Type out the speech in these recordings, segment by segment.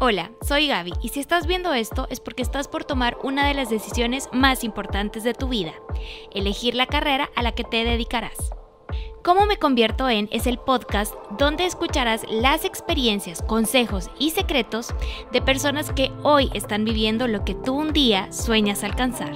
Hola, soy Gaby y si estás viendo esto es porque estás por tomar una de las decisiones más importantes de tu vida, elegir la carrera a la que te dedicarás. Cómo me convierto en es el podcast donde escucharás las experiencias, consejos y secretos de personas que hoy están viviendo lo que tú un día sueñas alcanzar.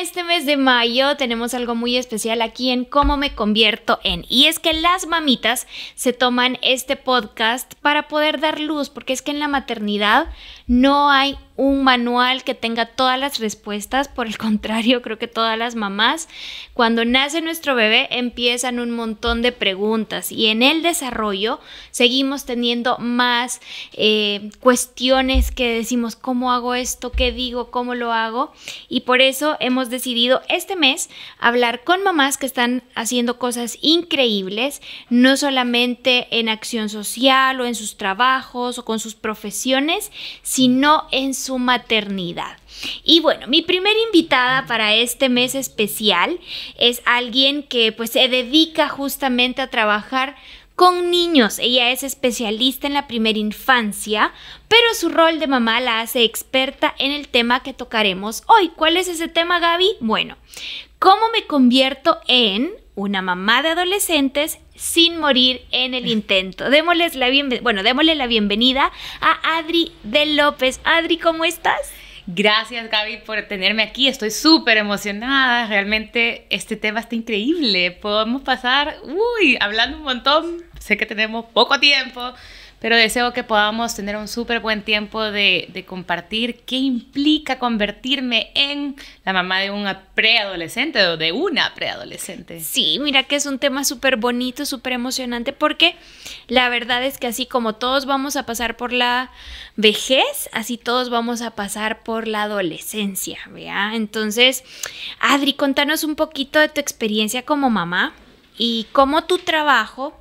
este mes de mayo tenemos algo muy especial aquí en Cómo me convierto en. Y es que las mamitas se toman este podcast para poder dar luz, porque es que en la maternidad no hay un manual que tenga todas las respuestas, por el contrario, creo que todas las mamás, cuando nace nuestro bebé empiezan un montón de preguntas y en el desarrollo seguimos teniendo más eh, cuestiones que decimos, ¿cómo hago esto? ¿Qué digo? ¿Cómo lo hago? Y por eso hemos decidido este mes hablar con mamás que están haciendo cosas increíbles, no solamente en acción social o en sus trabajos o con sus profesiones, sino en su maternidad. Y bueno, mi primera invitada para este mes especial es alguien que pues se dedica justamente a trabajar con niños. Ella es especialista en la primera infancia, pero su rol de mamá la hace experta en el tema que tocaremos hoy. ¿Cuál es ese tema, Gaby? Bueno, ¿cómo me convierto en una mamá de adolescentes sin morir en el intento. Démosles la bueno, démosle la bienvenida a Adri de López. Adri, ¿cómo estás? Gracias Gaby por tenerme aquí, estoy súper emocionada, realmente este tema está increíble, podemos pasar, uy, hablando un montón, sé que tenemos poco tiempo, pero deseo que podamos tener un súper buen tiempo de, compartir qué implica convertirme en la mamá de una preadolescente o de una preadolescente. Sí, mira que es un tema súper bonito, súper emocionante, porque la verdad es que así como todos vamos a pasar por la vejez, así todos vamos a pasar por la adolescencia, ¿vea? Entonces, Adri, contanos un poquito de tu experiencia como mamá y cómo tu trabajo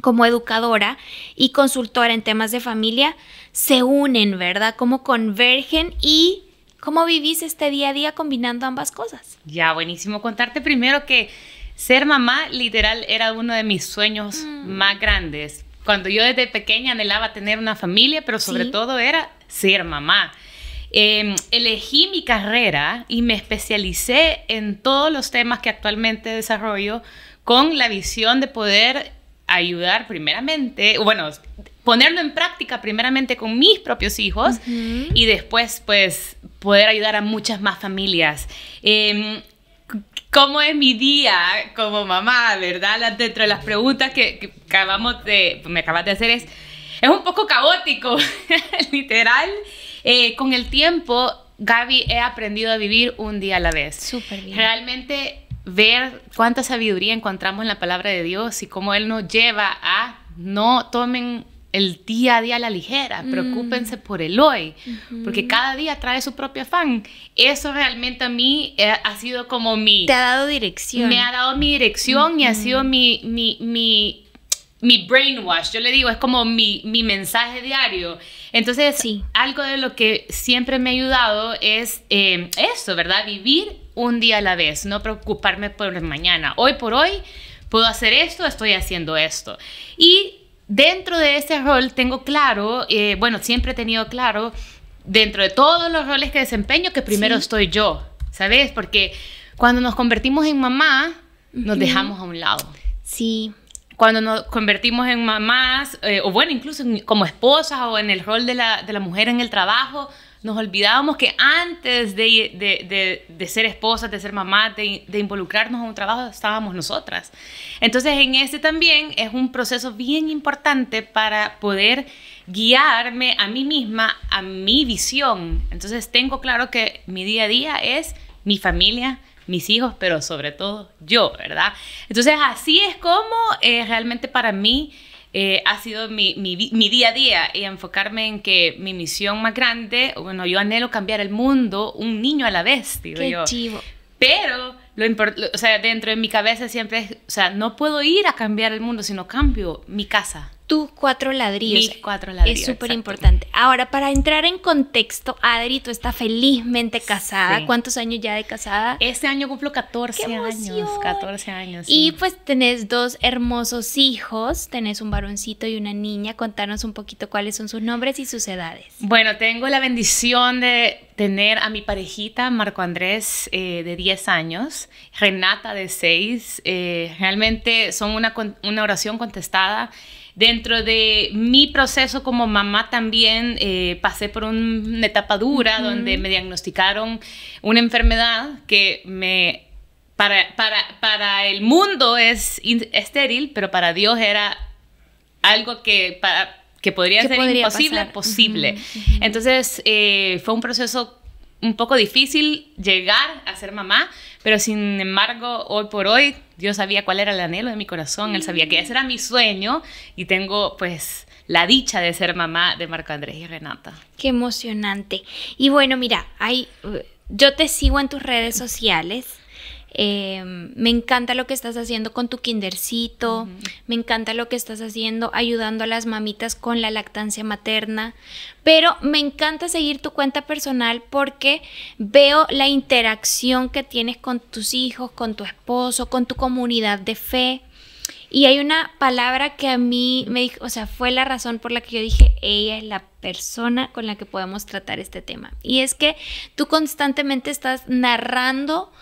como educadora y consultora en temas de familia, se unen, ¿verdad? Cómo convergen y cómo vivís este día a día combinando ambas cosas. Ya, buenísimo. Contarte primero que ser mamá literal era uno de mis sueños mm. más grandes. Cuando yo desde pequeña anhelaba tener una familia, pero sobre todo era ser mamá. Em, elegí mi carrera y me especialicé en todos los temas que actualmente desarrollo con la visión de poder ayudar primeramente, bueno, ponerlo en práctica primeramente con mis propios hijos y después pues poder ayudar a muchas más familias. Em, ¿Cómo es mi día como mamá, verdad? Dentro de las preguntas que, acabamos de, me acabas de hacer es, es un poco caótico, literal. Eh, con el tiempo, Gaby, he aprendido a vivir un día a la vez. Súper bien. Realmente ver cuánta sabiduría encontramos en la palabra de Dios y cómo Él nos lleva a no tomen el día a día a la ligera, mm. preocúpense por el hoy, porque cada día trae su propio afán. Eso realmente a mí eh, ha sido como mi... Te ha dado dirección. Me ha dado mi dirección y ha sido mi, mi, mi, brainwash, yo le digo, es como mi, mensaje diario. Entonces, sí. algo de lo que siempre me ha ayudado es eh, eso, ¿verdad? Vivir un día a la vez, no preocuparme por el mañana. Hoy por hoy puedo hacer esto, estoy haciendo esto. Y dentro de ese rol tengo claro, eh, bueno, siempre he tenido claro, dentro de todos los roles que desempeño, que primero estoy yo, ¿sabes? Porque cuando nos convertimos en mamá, nos dejamos a un lado. Sí. Cuando nos convertimos en mamás, eh, o bueno, incluso como esposas o en el rol de la, de la mujer en el trabajo, nos olvidábamos que antes de, ser esposas, de ser mamás, de, involucrarnos en un trabajo, estábamos nosotras. Entonces, en este también es un proceso bien importante para poder guiarme a mí misma, a mi visión. Entonces, tengo claro que mi día a día es mi familia, mis hijos, pero sobre todo yo, ¿verdad? Entonces, así es como eh, realmente para mí eh, ha sido mi, mi, mi, día a día y enfocarme en que mi misión más grande, bueno, yo anhelo cambiar el mundo un niño a la vez, digo Pero, lo, o sea, dentro de mi cabeza siempre es, o sea, no puedo ir a cambiar el mundo, sino cambio mi casa tus cuatro ladrillos. cuatro ladrillos. Es súper importante. Ahora, para entrar en contexto, Adri, tú estás felizmente casada. ¿Cuántos años ya de casada? Este año cumplo 14 años. 14 años. Y pues tenés dos hermosos hijos. Tenés un varoncito y una niña. Contanos un poquito cuáles son sus nombres y sus edades. Bueno, tengo la bendición de tener a mi parejita, Marco Andrés, eh, de 10 años, Renata, de 6. Eh, realmente son una oración contestada. Dentro de mi proceso como mamá también eh, pasé por una etapa dura donde me diagnosticaron una enfermedad que me... Para, para, el mundo es estéril, pero para Dios era algo que, que podría ser imposible, posible. Entonces eh, fue un proceso un poco difícil llegar a ser mamá, pero sin embargo, hoy por hoy Dios sabía cuál era el anhelo de mi corazón, Él sabía que ese era mi sueño y tengo pues la dicha de ser mamá de Marco Andrés y Renata. Qué emocionante. Y bueno, mira, hay, yo te sigo en tus redes sociales Em, me encanta lo que estás haciendo con tu kindercito, me encanta lo que estás haciendo ayudando a las mamitas con la lactancia materna, pero me encanta seguir tu cuenta personal porque veo la interacción que tienes con tus hijos, con tu esposo, con tu comunidad de fe. Y hay una palabra que a mí me dijo, o sea, fue la razón por la que yo dije, ella es la persona con la que podemos tratar este tema. Y es que tú constantemente estás narrando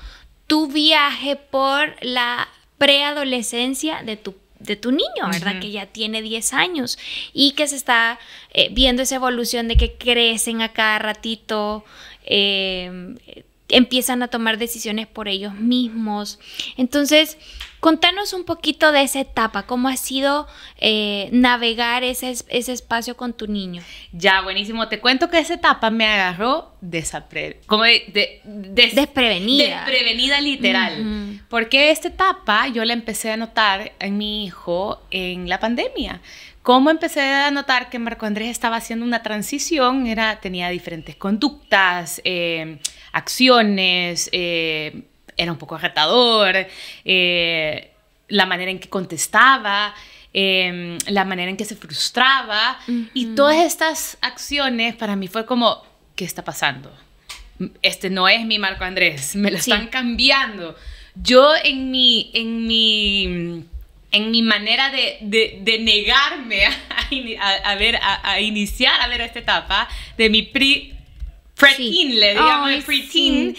tu viaje por la preadolescencia de tu de tu niño, ¿verdad? Que ya tiene 10 años y que se está eh, viendo esa evolución de que crecen a cada ratito, eh, empiezan a tomar decisiones por ellos mismos. Entonces, contanos un poquito de esa etapa, cómo ha sido eh, navegar ese, ese, espacio con tu niño. Ya, buenísimo. Te cuento que esa etapa me agarró desprevenida. Desprevenida literal. Porque esta etapa yo la empecé a notar en mi hijo en la pandemia ¿Cómo empecé a notar que Marco Andrés estaba haciendo una transición? Era, tenía diferentes conductas, eh, acciones, eh, era un poco agitador, eh, la manera en que contestaba, la manera en que se frustraba. Y todas estas acciones para mí fue como, ¿qué está pasando? Este no es mi Marco Andrés, me lo están cambiando. Yo en mi, en mi en mi manera de, de, negarme a, a, ver, a, iniciar a ver esta etapa de mi pre, preteen, le digamos, preteen.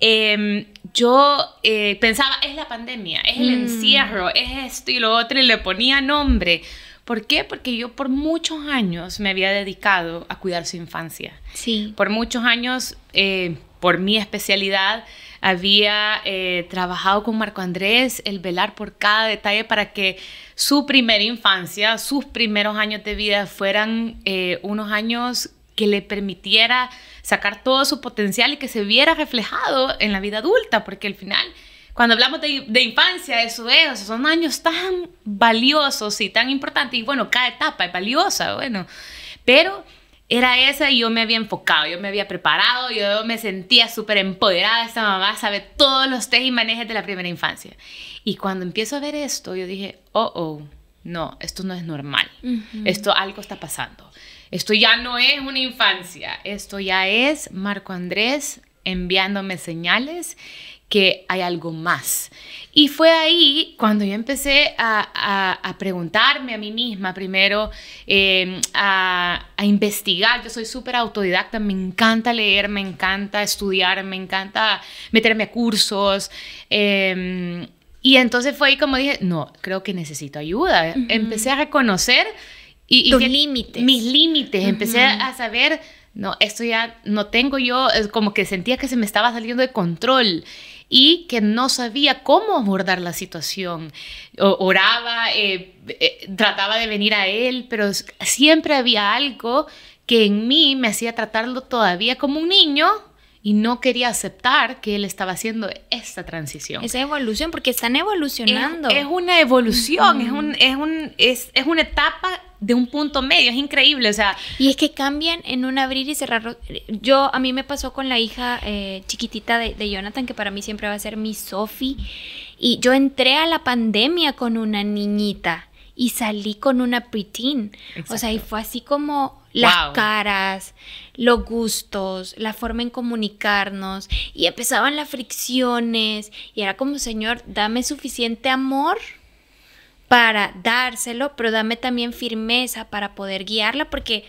Em, yo eh, pensaba, es la pandemia, es el mm. encierro, es esto y lo otro, y le ponía nombre. ¿Por qué? Porque yo por muchos años me había dedicado a cuidar su infancia. Sí. Por muchos años, eh, por mi especialidad, había eh, trabajado con Marco Andrés el velar por cada detalle para que su primera infancia, sus primeros años de vida fueran eh, unos años que le permitiera sacar todo su potencial y que se viera reflejado en la vida adulta, porque al final, cuando hablamos de, de infancia, eso es, son años tan valiosos y tan importantes, y bueno, cada etapa es valiosa, bueno, pero era esa y yo me había enfocado, yo me había preparado, yo me sentía súper empoderada, esta mamá sabe todos los test y manejes de la primera infancia. Y cuando empiezo a ver esto, yo dije, oh, oh, no, esto no es normal, esto algo está pasando, esto ya no es una infancia, esto ya es Marco Andrés enviándome señales que hay algo más. Y fue ahí cuando yo empecé a, preguntarme a mí misma primero, em, a, investigar. Yo soy súper autodidacta, me encanta leer, me encanta estudiar, me encanta meterme a cursos. Em, y entonces fue ahí como dije, no, creo que necesito ayuda. Empecé a reconocer y, Tus límites. mis límites. Empecé a saber no, esto ya no tengo yo, como que sentía que se me estaba saliendo de control y que no sabía cómo abordar la situación. oraba, eh, eh, trataba de venir a él, pero siempre había algo que en mí me hacía tratarlo todavía como un niño y no quería aceptar que él estaba haciendo esta transición. Esa evolución, porque están evolucionando. Es, una evolución, es, un, un, es, una etapa de un punto medio, es increíble, o sea. Y es que cambian en un abrir y cerrar. Yo, a mí me pasó con la hija eh, chiquitita de, de, Jonathan, que para mí siempre va a ser mi Sophie, y yo entré a la pandemia con una niñita y salí con una preteen. O sea, y fue así como las caras, los gustos, la forma en comunicarnos y empezaban las fricciones y era como, Señor, dame suficiente amor para dárselo, pero dame también firmeza para poder guiarla porque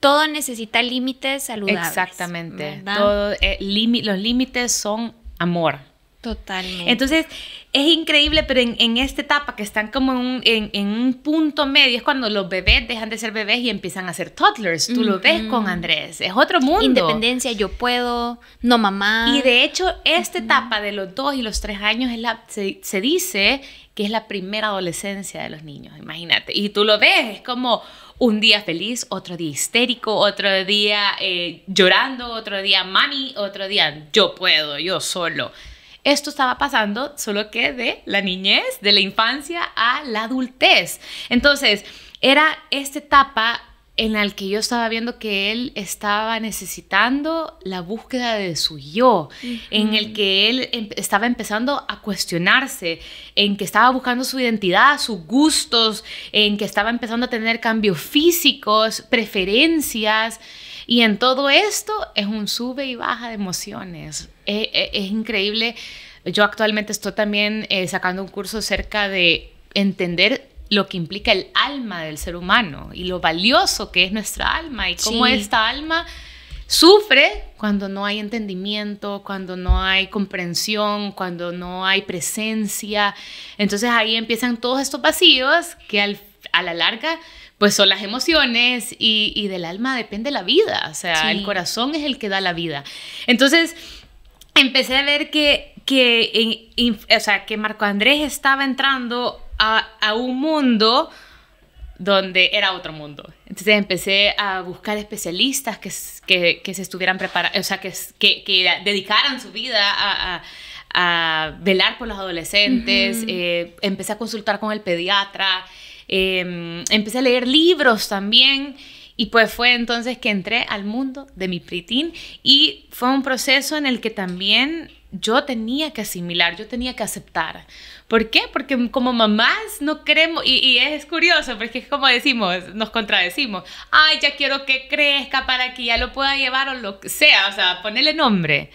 todo necesita límites saludables. Exactamente. Todo, eh, los límites son amor. Totalmente. Entonces, es increíble, pero en, en esta etapa que están como en un, en, un, punto medio, es cuando los bebés dejan de ser bebés y empiezan a ser toddlers. Tú lo ves con Andrés, es otro mundo. Independencia, yo puedo, no mamá. Y de hecho, esta etapa de los dos y los tres años es la, se, dice que es la primera adolescencia de los niños, imagínate. Y tú lo ves, es como un día feliz, otro día histérico, otro día eh, llorando, otro día mami, otro día yo puedo, yo solo. Esto estaba pasando solo que de la niñez, de la infancia a la adultez. Entonces, era esta etapa en el que yo estaba viendo que él estaba necesitando la búsqueda de su yo, en el que él estaba empezando a cuestionarse, en que estaba buscando su identidad, sus gustos, en que estaba empezando a tener cambios físicos, preferencias. Y en todo esto es un sube y baja de emociones. E-, e-, es, increíble. Yo actualmente estoy también eh, sacando un curso cerca de entender lo que implica el alma del ser humano y lo valioso que es nuestra alma y cómo esta alma sufre cuando no hay entendimiento, cuando no hay comprensión, cuando no hay presencia. Entonces ahí empiezan todos estos vacíos que a la larga pues son las emociones y, del alma depende la vida, o sea, el corazón es el que da la vida. Entonces empecé a ver que, que, sea, que Marco Andrés estaba entrando a, un mundo donde era otro mundo. Entonces empecé a buscar especialistas que, se estuvieran preparados o sea, que, que, dedicaran su vida a, velar por los adolescentes. Eh, empecé a consultar con el pediatra. Em, empecé a leer libros también. Y pues fue entonces que entré al mundo de mi pritín y fue un proceso en el que también yo tenía que asimilar, yo tenía que aceptar. ¿Por qué? Porque como mamás no queremos, y, y es curioso, porque es como decimos, nos contradecimos, ay, ya quiero que crezca para que ya lo pueda llevar o lo que sea, o sea, ponerle nombre.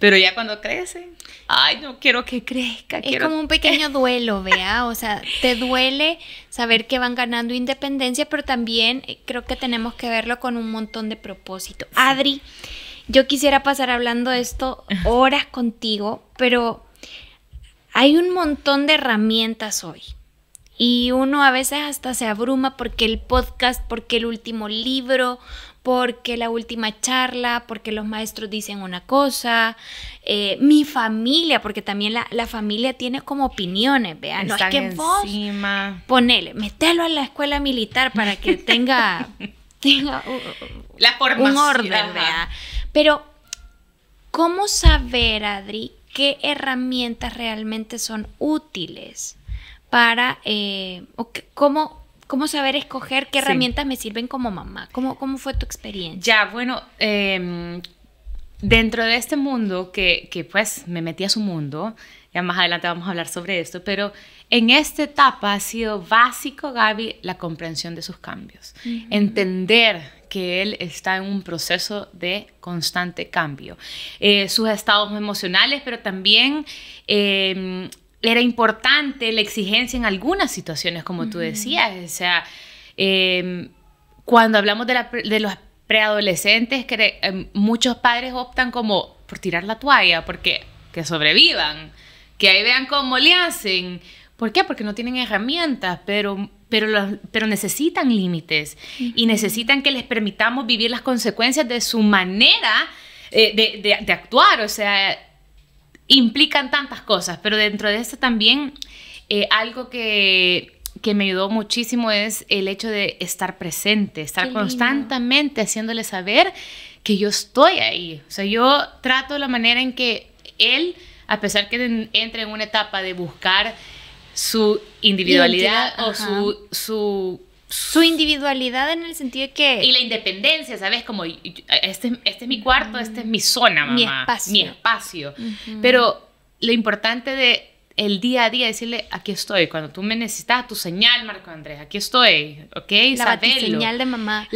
Pero ya cuando crece, ay, no quiero que crezca. Es como un pequeño duelo, vea. O sea, te duele saber que van ganando independencia, pero también eh, creo que tenemos que verlo con un montón de propósito. Adri, yo quisiera pasar hablando de esto horas contigo, pero hay un montón de herramientas hoy. Y uno a veces hasta se abruma porque el podcast, porque el último libro, porque la última charla, porque los maestros dicen una cosa, eh, mi familia, porque también la, familia tiene como opiniones, vean, no es que vos ponele, metelo a la escuela militar para que tenga un, La un orden, Pero, ¿cómo saber, Adri, qué herramientas realmente son útiles para, eh, cómo, saber escoger qué herramientas me sirven como mamá? ¿Cómo, ¿Cómo fue tu experiencia? Ya, bueno, em, dentro de este mundo, que, que pues me metí a su mundo, ya más adelante vamos a hablar sobre esto, pero en esta etapa ha sido básico, Gaby, la comprensión de sus cambios. Entender que él está en un proceso de constante cambio. Eh, sus estados emocionales, pero también em, era importante la exigencia en algunas situaciones, como tú decías. O sea, em, cuando hablamos de, los preadolescentes, que em, muchos padres optan como por tirar la toalla, porque que sobrevivan, que ahí vean cómo le hacen ¿Por qué? Porque no tienen herramientas, pero, pero, necesitan límites y necesitan que les permitamos vivir las consecuencias de su manera eh, de, actuar. O sea, implican tantas cosas, pero dentro de eso también eh, algo que, me ayudó muchísimo es el hecho de estar presente, estar constantemente haciéndole saber que yo estoy ahí. O sea, yo trato la manera en que él, a pesar que entre en una etapa de buscar su individualidad o su, su, individualidad en el sentido de que... Y la independencia, ¿sabes? Como, este, este es mi cuarto, este es mi zona, mamá. Mi espacio. Mi espacio. Pero lo importante de el día a día decirle, aquí estoy, cuando tú me necesitas, tu señal, Marco Andrés, aquí estoy, ¿ok? La señal de mamá.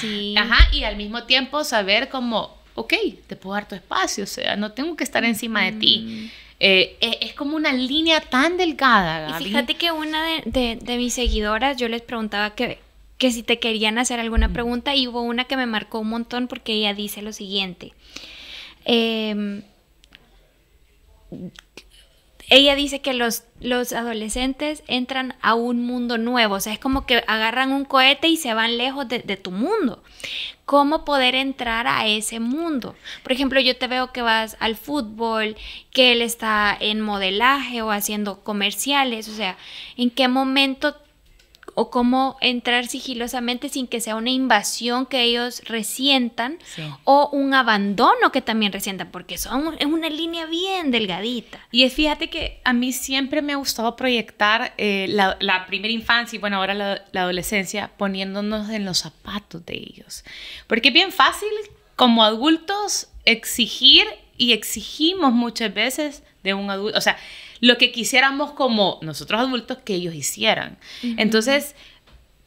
sí. Ajá, y al mismo tiempo saber como, ok, te puedo dar tu espacio, o sea, no tengo que estar encima de ti. Mm. Eh, e, es, como una línea tan delgada. Y fíjate que una de, de, mis seguidoras, yo les preguntaba que, que si te querían hacer alguna pregunta y hubo una que me marcó un montón porque ella dice lo siguiente. Eh, ella dice que los, los adolescentes entran a un mundo nuevo, o sea, es como que agarran un cohete y se van lejos de, de tu mundo. ¿Cómo poder entrar a ese mundo? Por ejemplo, yo te veo que vas al fútbol, que él está en modelaje o haciendo comerciales, o sea, ¿en qué momento o cómo entrar sigilosamente sin que sea una invasión que ellos resientan o un abandono que también resientan, porque son, es una línea bien delgadita. Y es, fíjate que a mí siempre me ha gustado proyectar eh, la, primera infancia y bueno, ahora la, la adolescencia poniéndonos en los zapatos de ellos, porque es bien fácil como adultos exigir y exigimos muchas veces de un adulto, o sea, lo que quisiéramos como nosotros adultos que ellos hicieran. Entonces,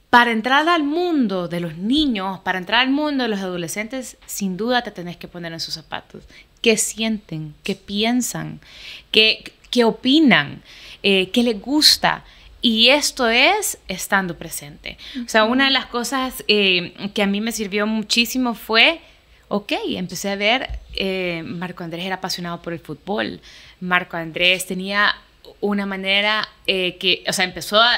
para entrar al mundo de los niños, para entrar al mundo de los adolescentes, sin duda te tenés que poner en sus zapatos. ¿Qué sienten? ¿Qué piensan? ¿Qué, qué opinan? Eh, ¿Qué les gusta? Y esto es estando presente. O sea, una de las cosas eh, que a mí me sirvió muchísimo fue ok, empecé a ver, eh, Marco Andrés era apasionado por el fútbol, Marco Andrés tenía una manera eh, que, o sea, empezó a,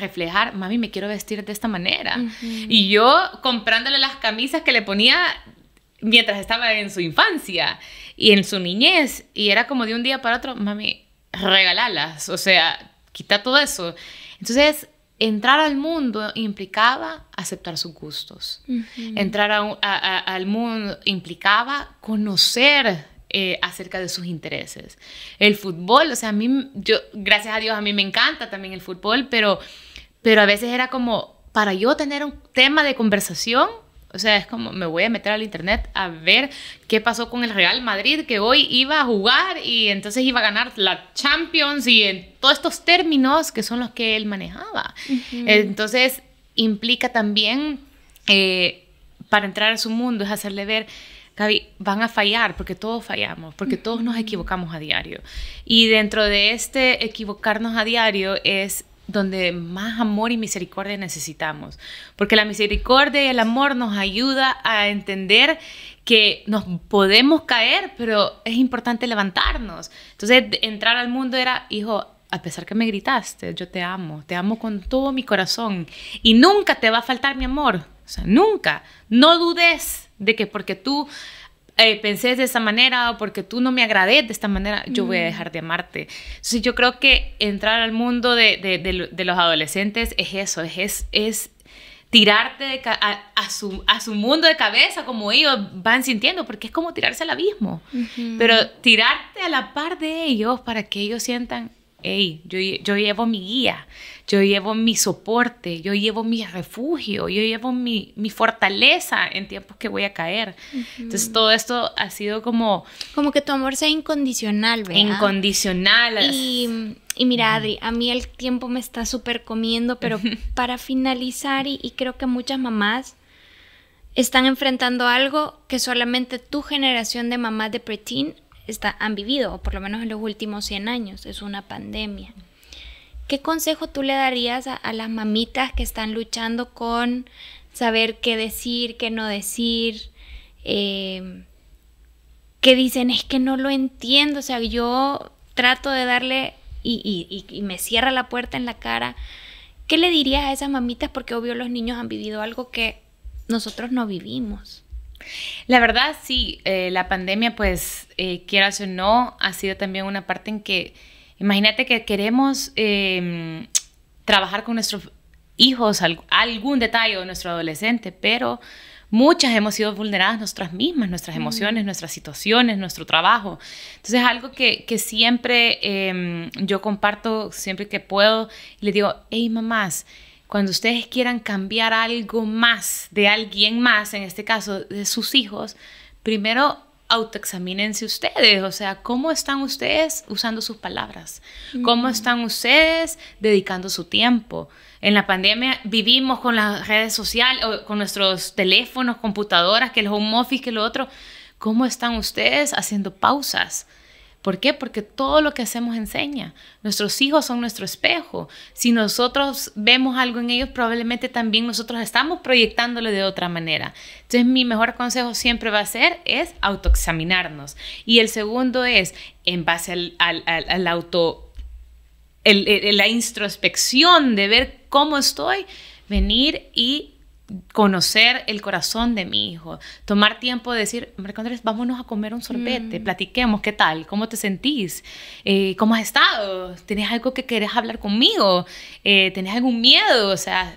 reflejar, mami, me quiero vestir de esta manera. Y yo comprándole las camisas que le ponía mientras estaba en su infancia y en su niñez, y era como de un día para otro, mami, regalalas, o sea, quita todo eso. Entonces, entrar al mundo implicaba aceptar sus gustos. Entrar al mundo implicaba conocer eh, acerca de sus intereses. El fútbol, o sea, a mí, yo, gracias a Dios, a mí me encanta también el fútbol, pero, pero a veces era como, para yo tener un tema de conversación, o sea, es como me voy a meter al internet a ver qué pasó con el Real Madrid que hoy iba a jugar y entonces iba a ganar la Champions y en todos estos términos que son los que él manejaba. Entonces implica también eh, para entrar a su mundo es hacerle ver Gaby, van a fallar porque todos fallamos, porque todos nos equivocamos a diario. Y dentro de este equivocarnos a diario es donde más amor y misericordia necesitamos, porque la misericordia y el amor nos ayuda a entender que nos podemos caer, pero es importante levantarnos. Entonces, entrar al mundo era, hijo, a pesar que me gritaste, yo te amo, te amo con todo mi corazón y nunca te va a faltar mi amor, o sea, nunca, no dudes de que porque tú eh, de esa manera o porque tú no me agradés de esta manera, yo voy a mm. dejar de amarte. Entonces yo creo que entrar al mundo de, de, los adolescentes es eso, es, es tirarte a, su, a, su, mundo de cabeza, como ellos van sintiendo, porque es como tirarse al abismo. Pero tirarte a la par de ellos para que ellos sientan, Hey, yo, yo, llevo mi guía, yo llevo mi soporte, yo llevo mi refugio, yo llevo mi, fortaleza en tiempos que voy a caer. Entonces todo esto ha sido como... Como que tu amor sea incondicional, ¿verdad? Incondicional. Y, y mira, Adri, a mí el tiempo me está súper comiendo, pero para finalizar, y, y creo que muchas mamás están enfrentando algo que solamente tu generación de mamás de preteen han vivido, o por lo menos en los últimos 100 años, es una pandemia. ¿Qué consejo tú le darías a, las mamitas que están luchando con saber qué decir, qué no decir? Eh, que dicen, es que no lo entiendo, o sea, yo trato de darle y, y, me cierra la puerta en la cara. ¿Qué le dirías a esas mamitas? Porque obvio los niños han vivido algo que nosotros no vivimos. La verdad, sí, eh, la pandemia, pues, eh, quieras o no, ha sido también una parte en que, imagínate que queremos em, trabajar con nuestros hijos algún detalle de nuestro adolescente, pero muchas hemos sido vulneradas nuestras mismas, nuestras emociones, nuestras situaciones, nuestro trabajo. Entonces, algo que, que siempre em, yo comparto, siempre que puedo, y les digo, hey, mamás, cuando ustedes quieran cambiar algo más de alguien más, en este caso de sus hijos, primero autoexamínense ustedes, o sea, cómo están ustedes usando sus palabras, cómo están ustedes dedicando su tiempo. En la pandemia vivimos con las redes sociales, con nuestros teléfonos, computadoras, que el home office, que lo otro. ¿Cómo están ustedes haciendo pausas? ¿Por qué? Porque todo lo que hacemos enseña. Nuestros hijos son nuestro espejo. Si nosotros vemos algo en ellos, probablemente también nosotros estamos proyectándolo de otra manera. Entonces, mi mejor consejo siempre va a ser es autoexaminarnos. Y el segundo es, en base al, auto, la introspección de ver cómo estoy, venir y conocer el corazón de mi hijo, tomar tiempo de decir, Marco vámonos a comer un sorbete, mm. platiquemos, ¿qué tal? ¿Cómo te sentís? Eh, ¿Cómo has estado? tienes algo que querés hablar conmigo? Eh, algún miedo? O sea,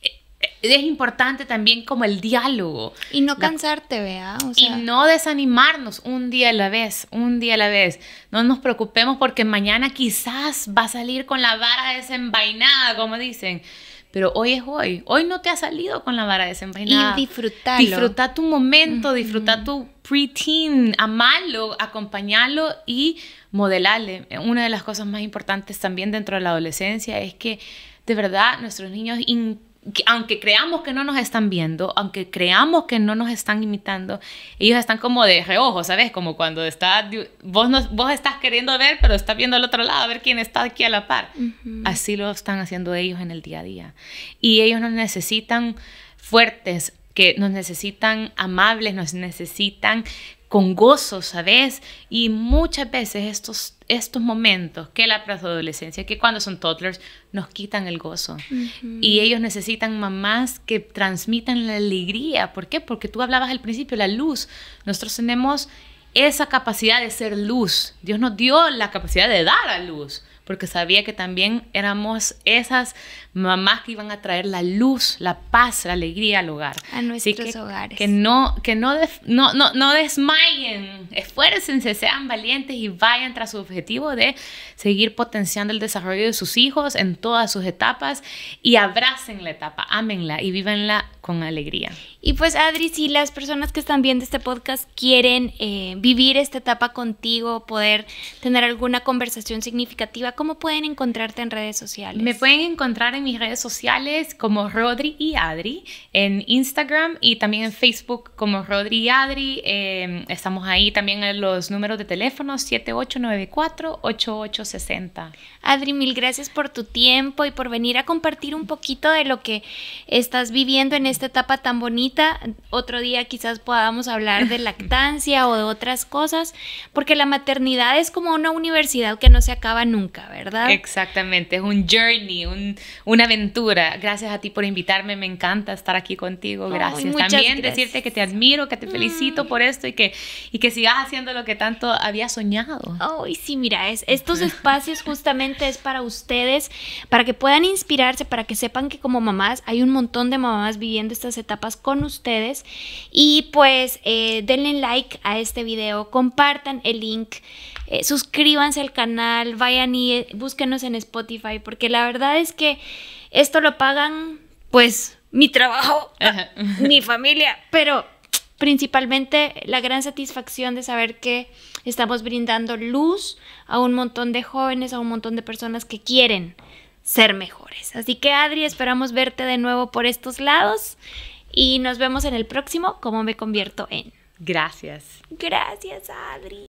eh, es importante también como el diálogo. Y no cansarte, vea. Y no desanimarnos un día a la vez, un día a la vez. No nos preocupemos porque mañana quizás va a salir con la vara desenvainada, como dicen pero hoy es hoy. Hoy no te ha salido con la vara desenvainada. Y disfrutar Disfruta tu momento, disfrutar disfruta tu preteen, amarlo, acompañarlo y modelarle. Una de las cosas más importantes también dentro de la adolescencia es que de verdad nuestros niños aunque creamos que no nos están viendo, aunque creamos que no nos están imitando, ellos están como de reojo, ¿sabes? Como cuando está, vos, vos estás queriendo ver, pero estás viendo al otro lado, a ver quién está aquí a la par. Así lo están haciendo ellos en el día a día. Y ellos nos necesitan fuertes, que nos necesitan amables, nos necesitan con gozo, ¿sabes? Y muchas veces estos, estos momentos que la adolescencia, que cuando son toddlers, nos quitan el gozo. Y ellos necesitan mamás que transmitan la alegría. ¿Por qué? Porque tú hablabas al principio, la luz. Nosotros tenemos esa capacidad de ser luz. Dios nos dio la capacidad de dar a luz porque sabía que también éramos esas mamás que iban a traer la luz, la paz, la alegría al hogar. A nuestros hogares. Que no, que no, no, no, desmayen, esfuércense, sean valientes y vayan tras su objetivo de seguir potenciando el desarrollo de sus hijos en todas sus etapas y abracen la etapa, ámenla y vívanla con alegría. Y pues Adri, si las personas que están viendo este podcast quieren eh, vivir esta etapa contigo, poder tener alguna conversación significativa, ¿cómo pueden encontrarte en redes sociales? Me pueden encontrar en mis redes sociales como Rodri y Adri, en Instagram y también en Facebook como Rodri y Adri. Em, estamos ahí también en los números de teléfono 7894-8860. Adri, mil gracias por tu tiempo y por venir a compartir un poquito de lo que estás viviendo en esta etapa tan bonita. Otro día quizás podamos hablar de lactancia o de otras cosas, porque la maternidad es como una universidad que no se acaba nunca. ¿verdad? Exactamente, es un journey, un, una aventura. Gracias a ti por invitarme, me encanta estar aquí contigo, gracias. También decirte que te admiro, que te mm. felicito por esto y que, y que sigas haciendo lo que tanto había soñado. Oh, y sí, mira, es, estos espacios justamente es para ustedes, para que puedan inspirarse, para que sepan que como mamás hay un montón de mamás viviendo estas etapas con ustedes. Y pues eh, denle like a este video, compartan el link, eh, suscríbanse al canal, vayan y y eh, búsquenos en Spotify, porque la verdad es que esto lo pagan, pues, mi trabajo, mi familia, pero principalmente la gran satisfacción de saber que estamos brindando luz a un montón de jóvenes, a un montón de personas que quieren ser mejores. Así que Adri, esperamos verte de nuevo por estos lados y nos vemos en el próximo, cómo me convierto en. Gracias. Gracias, Adri.